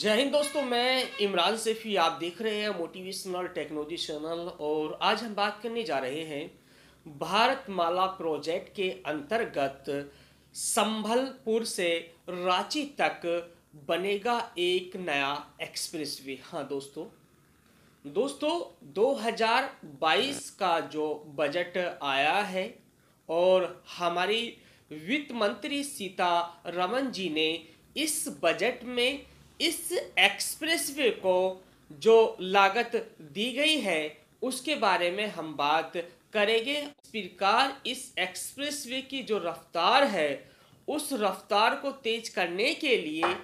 जय हिंद दोस्तों मैं इमरान सेफी आप देख रहे हैं मोटिवेशनल टेक्नोलॉजी चैनल और आज हम बात करने जा रहे हैं भारत माला प्रोजेक्ट के अंतर्गत संभलपुर से रांची तक बनेगा एक नया एक्सप्रेस वे हाँ दोस्तों दोस्तों 2022 का जो बजट आया है और हमारी वित्त मंत्री सीता रमन जी ने इस बजट में इस एक्सप्रेसवे को जो लागत दी गई है उसके बारे में हम बात करेंगे प्रकार इस एक्सप्रेसवे की जो रफ्तार है उस रफ्तार को तेज करने के लिए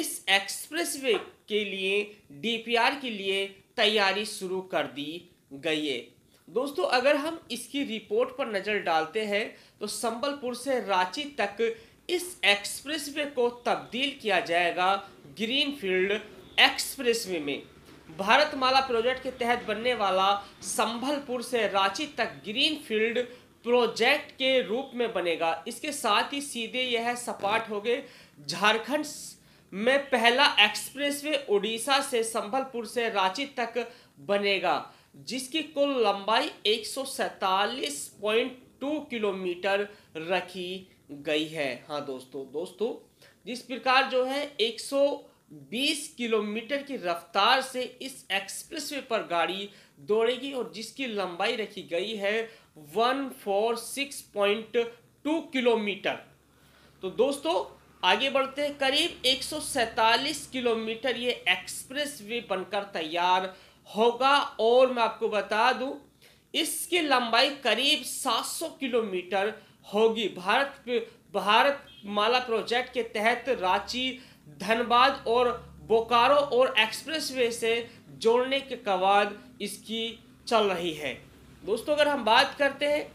इस एक्सप्रेसवे के लिए डीपीआर के लिए तैयारी शुरू कर दी गई है दोस्तों अगर हम इसकी रिपोर्ट पर नज़र डालते हैं तो संबलपुर से रांची तक इस एक्सप्रेसवे को तब्दील किया जाएगा ग्रीनफील्ड एक्सप्रेसवे में भारतमाला प्रोजेक्ट के तहत बनने वाला संभलपुर से रांची तक ग्रीनफील्ड प्रोजेक्ट के रूप में बनेगा इसके साथ ही सीधे यह सपाट हो गए झारखंड में पहला एक्सप्रेसवे उड़ीसा से संभलपुर से रांची तक बनेगा जिसकी कुल लंबाई एक टू किलोमीटर रखी गई है हाँ दोस्तों दोस्तों जिस प्रकार जो है एक 20 किलोमीटर की रफ्तार से इस एक्सप्रेसवे पर गाड़ी दौड़ेगी और जिसकी लंबाई रखी गई है one four six point two kilometre तो दोस्तों आगे बढ़ते हैं करीब 147 किलोमीटर ये एक्सप्रेस वे बनकर तैयार होगा और मैं आपको बता दूं इसकी लंबाई करीब 700 किलोमीटर होगी भारत भारत माला प्रोजेक्ट के तहत रांची धनबाद और बोकारो और एक्सप्रेसवे से जोड़ने के कवाद इसकी चल रही है दोस्तों अगर हम बात करते हैं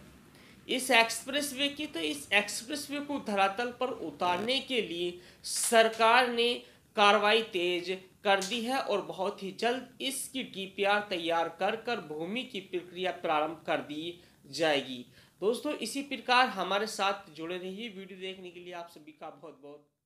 इस एक्सप्रेसवे की तो इस एक्सप्रेसवे को धरातल पर उतारने के लिए सरकार ने कार्रवाई तेज कर दी है और बहुत ही जल्द इसकी डीपीआर तैयार कर कर भूमि की प्रक्रिया प्रारंभ कर दी जाएगी दोस्तों इसी प्रकार हमारे साथ जुड़े रहिए वीडियो देखने के लिए आप सभी का बहुत बहुत